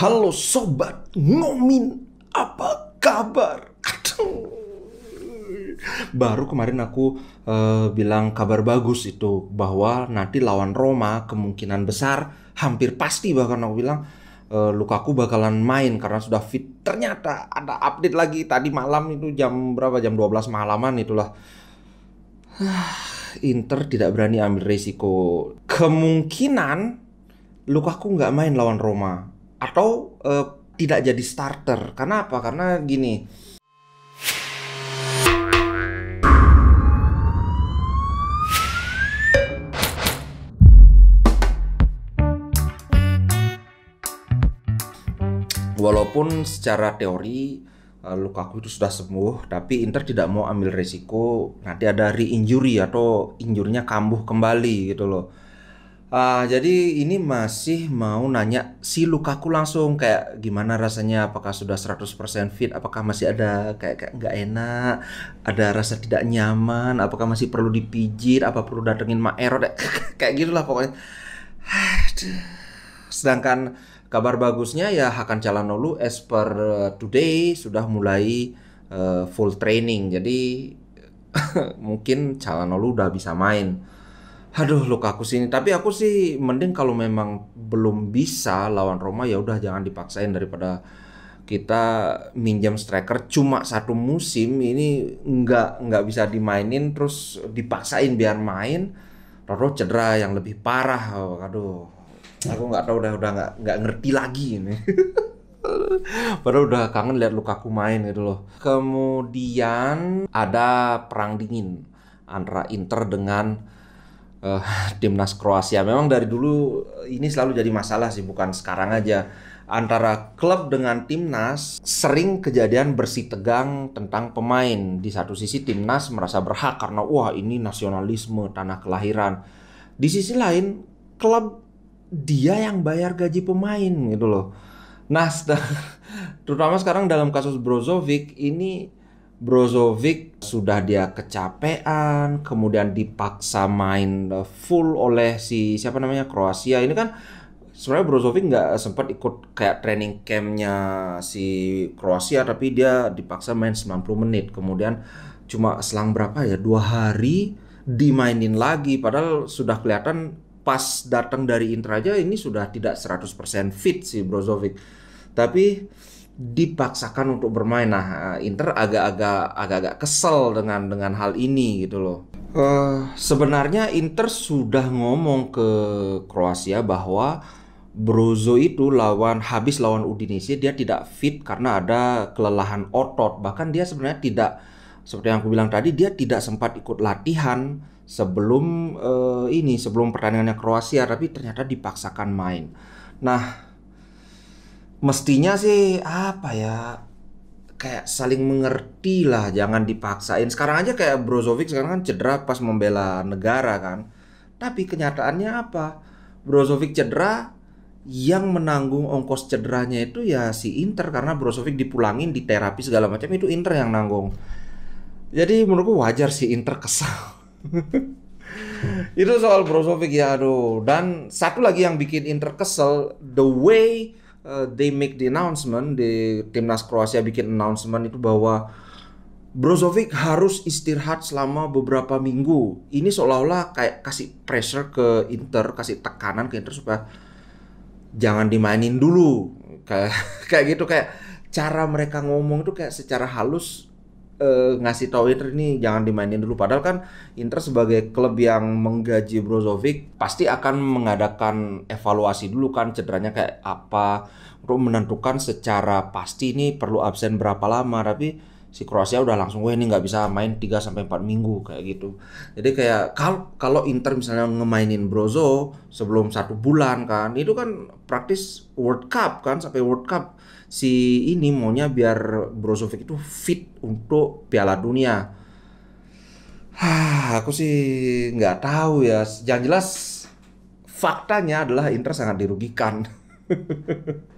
Halo sobat, ngomin apa kabar? Aduh. Baru kemarin aku uh, bilang kabar bagus itu bahwa nanti lawan Roma kemungkinan besar hampir pasti bahkan aku bilang uh, Lukaku bakalan main karena sudah fit. Ternyata ada update lagi tadi malam itu jam berapa? Jam 12 malaman itulah. Inter tidak berani ambil resiko. Kemungkinan Lukaku nggak main lawan Roma atau uh, tidak jadi starter. Karena apa? Karena gini. Walaupun secara teori eh, luka Lukaku itu sudah sembuh, tapi Inter tidak mau ambil resiko nanti ada re-injury atau injurnya kambuh kembali gitu loh Uh, jadi ini masih mau nanya si Lukaku langsung kayak gimana rasanya apakah sudah 100% fit apakah masih ada kayak kayak nggak enak ada rasa tidak nyaman apakah masih perlu dipijit apa perlu datengin Mak Ero kayak gitulah pokoknya sedangkan kabar bagusnya ya Hakan Calhanoglu as per eh, today sudah mulai uh, full training jadi mungkin Calhanoglu udah bisa main Aduh, luka aku sini. Tapi aku sih mending kalau memang belum bisa lawan Roma ya udah jangan dipaksain daripada kita minjam striker cuma satu musim ini nggak nggak bisa dimainin terus dipaksain biar main Roro cedera yang lebih parah aduh aku nggak tahu udah udah nggak nggak ngerti lagi ini Padahal udah kangen lihat luka aku main gitu loh. Kemudian ada perang dingin antara Inter dengan uh, timnas Kroasia. Memang dari dulu eh, ini selalu jadi masalah sih, bukan sekarang aja. Antara klub dengan timnas sering kejadian bersih tegang tentang pemain. Di satu sisi timnas merasa berhak karena wah ini nasionalisme tanah kelahiran. Di sisi lain klub dia yang bayar gaji pemain gitu loh. Nah, terutama sekarang dalam kasus Brozovic ini Brozovic sudah dia kecapean, kemudian dipaksa main eh, full oleh si siapa namanya Kroasia. Ini kan sebenarnya Brozovic nggak sempat ikut kayak training campnya si Kroasia, tapi dia dipaksa main 90 menit. Kemudian cuma selang berapa ya dua hari dimainin lagi, padahal sudah kelihatan pas datang dari Inter aja ini sudah tidak 100% fit si Brozovic. Tapi dipaksakan untuk bermain. Nah, eh, Inter agak-agak agak-agak kesel dengan dengan hal ini gitu loh. Uh, sebenarnya Inter sudah ngomong ke Kroasia bahwa Brozo itu lawan habis lawan Udinese dia tidak fit karena ada kelelahan otot. Bahkan dia sebenarnya tidak seperti yang aku bilang tadi dia tidak sempat ikut latihan sebelum uh, ini sebelum pertandingannya Kroasia tapi ternyata dipaksakan main. Nah, mestinya sih apa ya kayak saling mengerti lah jangan dipaksain sekarang aja kayak Brozovic sekarang kan cedera pas membela negara kan tapi kenyataannya apa Brozovic cedera yang menanggung ongkos cederanya itu ya si Inter karena Brozovic dipulangin di terapi segala macam itu Inter yang nanggung jadi menurutku wajar si Inter kesal itu soal Brozovic ya aduh dan satu lagi yang bikin Inter kesel the way uh, they make the announcement di timnas Kroasia bikin announcement itu bahwa Brozovic harus istirahat selama beberapa minggu. Ini seolah-olah kayak kasih pressure ke Inter, kasih tekanan ke Inter supaya jangan dimainin dulu. Kayak kayak gitu kayak cara mereka ngomong itu kayak secara halus uh, ngasih tahu Inter ini jangan dimainin dulu padahal kan Inter sebagai klub yang menggaji Brozovic pasti akan mengadakan evaluasi dulu kan cederanya kayak apa untuk menentukan secara pasti ini perlu absen berapa lama tapi si Kroasia udah langsung wah ini nggak bisa main 3 sampai empat minggu kayak gitu. Jadi kayak kalau kalau Inter misalnya ngemainin Brozo sebelum satu bulan kan itu kan praktis World Cup kan sampai World Cup si ini maunya biar Brozovic itu fit untuk Piala Dunia. Hah, aku sih nggak tahu ya. Yang jelas faktanya adalah Inter sangat dirugikan.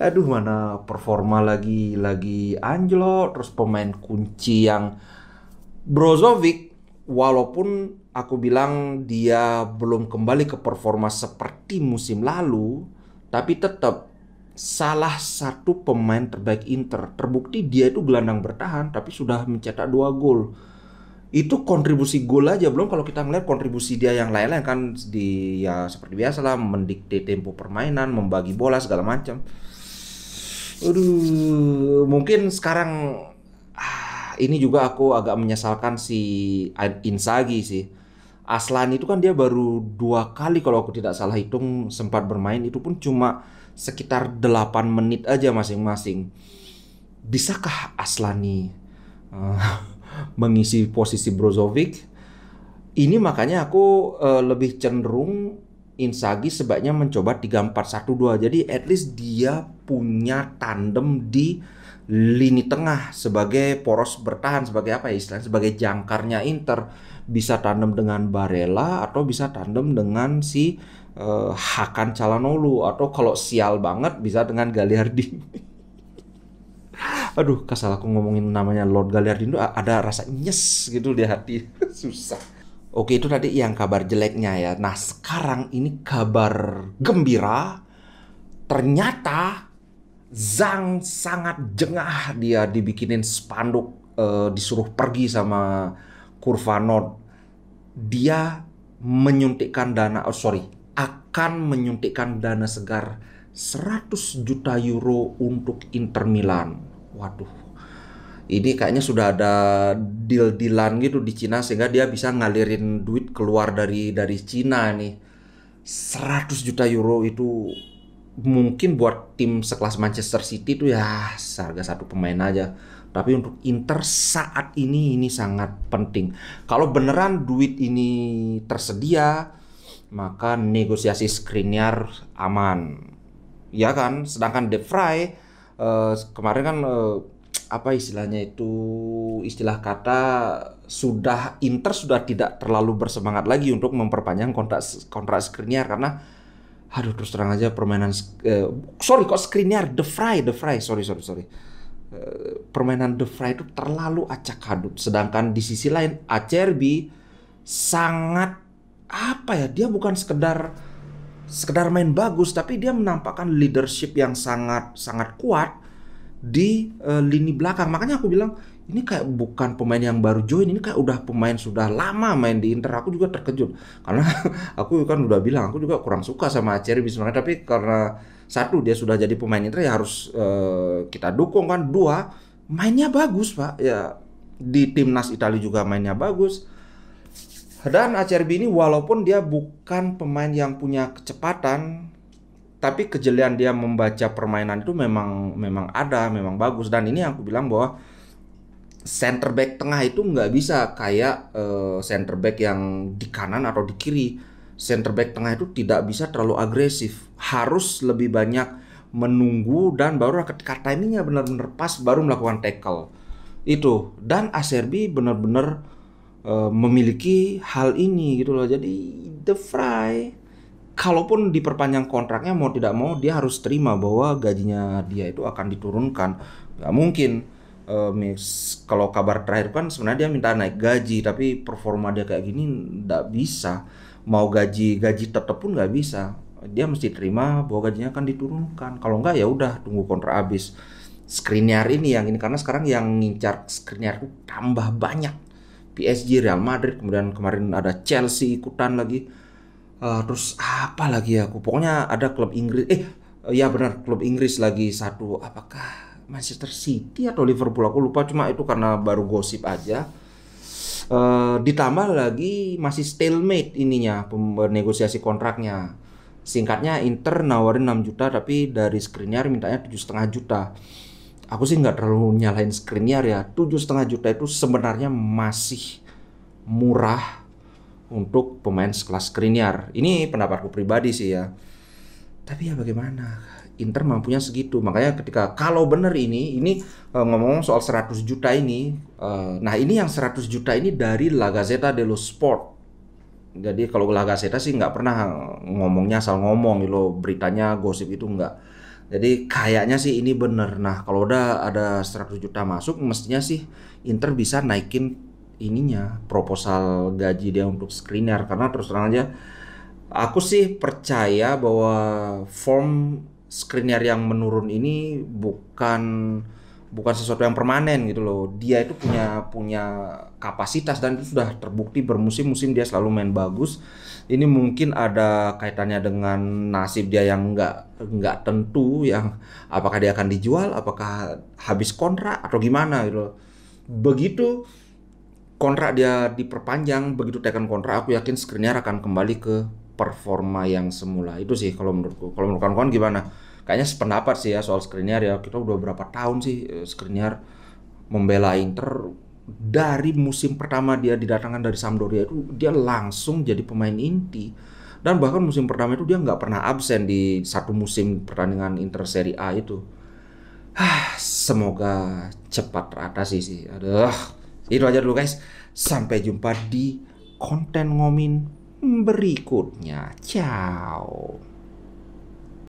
aduh mana performa lagi lagi anjlok terus pemain kunci yang Brozovic walaupun aku bilang dia belum kembali ke performa seperti musim lalu tapi tetap salah satu pemain terbaik Inter terbukti dia itu gelandang bertahan tapi sudah mencetak dua gol itu kontribusi gol aja belum kalau kita melihat kontribusi dia yang lain-lain kan di ya seperti biasa lah mendikte tempo permainan membagi bola segala macam Aduh, mungkin sekarang ah, ini juga aku agak menyesalkan si Insagi sih. Aslan itu kan dia baru dua kali kalau aku tidak salah hitung sempat bermain itu pun cuma sekitar 8 menit aja masing-masing. Bisakah Aslani uh, eh, mengisi posisi Brozovic? Ini makanya aku uh, lebih cenderung Insagi sebaiknya mencoba 3-4-1-2. Jadi at least dia punya tandem di lini tengah sebagai poros bertahan sebagai apa ya istilahnya sebagai jangkarnya Inter bisa tandem dengan Barella atau bisa tandem dengan si uh, Hakan Calhanoglu atau kalau sial banget bisa dengan Galiardi. Aduh, kesal aku ngomongin namanya Lord Galiardi itu ada rasa nyes gitu di hati. Susah. Oke, itu tadi yang kabar jeleknya ya. Nah, sekarang ini kabar gembira. Ternyata Zhang sangat jengah dia dibikinin spanduk eh, disuruh pergi sama Kurva Nord. Dia menyuntikkan dana oh sorry, akan menyuntikkan dana segar 100 juta euro untuk Inter Milan. Waduh, ini kayaknya sudah ada deal-dealan gitu di Cina sehingga dia bisa ngalirin duit keluar dari dari Cina nih. 100 juta euro itu mungkin buat tim sekelas Manchester City itu ya harga satu pemain aja. Tapi untuk Inter saat ini ini sangat penting. Kalau beneran duit ini tersedia, maka negosiasi Skriniar aman. Ya kan? Sedangkan De Vrij uh, kemarin kan uh, apa istilahnya itu istilah kata sudah Inter sudah tidak terlalu bersemangat lagi untuk memperpanjang kontrak kontrak Skriniar karena aduh terus terang aja permainan uh, sorry kok Skriniar The Fry The Fry sorry sorry sorry uh, permainan The Fry itu terlalu acak adut sedangkan di sisi lain Acerbi sangat apa ya dia bukan sekedar sekedar main bagus tapi dia menampakkan leadership yang sangat sangat kuat di uh, lini belakang. Makanya aku bilang ini kayak bukan pemain yang baru join, ini kayak udah pemain sudah lama main di Inter. Aku juga terkejut karena aku kan udah bilang aku juga kurang suka sama Acerbi sebenarnya, tapi karena satu dia sudah jadi pemain Inter ya harus uh, kita dukung kan. Dua mainnya bagus pak ya di timnas Italia juga mainnya bagus. Dan Acerbi ini walaupun dia bukan pemain yang punya kecepatan, tapi kejelian dia membaca permainan itu memang memang ada, memang bagus dan ini yang aku bilang bahwa center back tengah itu nggak bisa kayak uh, center back yang di kanan atau di kiri. Center back tengah itu tidak bisa terlalu agresif, harus lebih banyak menunggu dan baru ketika timingnya benar-benar pas baru melakukan tackle itu dan Acerbi benar-benar uh, memiliki hal ini gitu loh jadi the fry kalaupun diperpanjang kontraknya mau tidak mau dia harus terima bahwa gajinya dia itu akan diturunkan nggak mungkin uh, kalau kabar terakhir kan sebenarnya dia minta naik gaji tapi performa dia kayak gini nggak bisa mau gaji gaji tetap pun nggak bisa dia mesti terima bahwa gajinya akan diturunkan kalau nggak ya udah tunggu kontrak habis Skriniar ini yang ini karena sekarang yang ngincar Skriniar itu tambah banyak PSG Real Madrid kemudian kemarin ada Chelsea ikutan lagi uh, terus apa lagi ya aku pokoknya ada klub Inggris eh ya benar klub Inggris lagi satu apakah Manchester City atau Liverpool aku lupa cuma itu karena baru gosip aja Uh, ditambah lagi masih stalemate ininya negosiasi kontraknya. Singkatnya Inter nawarin 6 juta tapi dari Skriniar mintanya tujuh setengah juta. Aku sih nggak terlalu nyalain Skriniar ya. tujuh setengah juta itu sebenarnya masih murah untuk pemain sekelas Skriniar. Ini pendapatku pribadi sih ya. Tapi ya bagaimana? Inter mampunya segitu. Makanya ketika kalau benar ini, ini uh, eh, ngomong soal 100 juta ini, eh, nah ini yang 100 juta ini dari La Gazzetta dello Sport. Jadi kalau La Gazzetta sih nggak pernah eh, ngomongnya asal ngomong gitu loh, beritanya gosip itu nggak. Jadi kayaknya sih ini bener. Nah kalau udah ada 100 juta masuk, mestinya sih Inter bisa naikin ininya proposal gaji dia untuk screener karena terus terang aja aku sih percaya bahwa form screener yang menurun ini bukan bukan sesuatu yang permanen gitu loh. Dia itu punya punya kapasitas dan itu sudah terbukti bermusim-musim dia selalu main bagus. Ini mungkin ada kaitannya dengan nasib dia yang nggak nggak tentu yang apakah dia akan dijual, apakah habis kontrak atau gimana gitu. Loh. Begitu kontrak dia diperpanjang, begitu tekan kontrak, aku yakin Skriniar akan kembali ke performa yang semula. Itu sih kalau menurutku. Kalau menurut kawan-kawan gimana? Kayaknya sependapat sih ya soal Skriniar ya. Kita udah berapa tahun sih eh, Skriniar membela Inter dari musim pertama dia didatangkan dari Sampdoria itu dia langsung jadi pemain inti dan bahkan musim pertama itu dia nggak pernah absen di satu musim pertandingan Inter Serie A itu. semoga cepat teratasi sih. Aduh, itu aja dulu guys. Sampai jumpa di konten ngomin berikutnya. Ciao.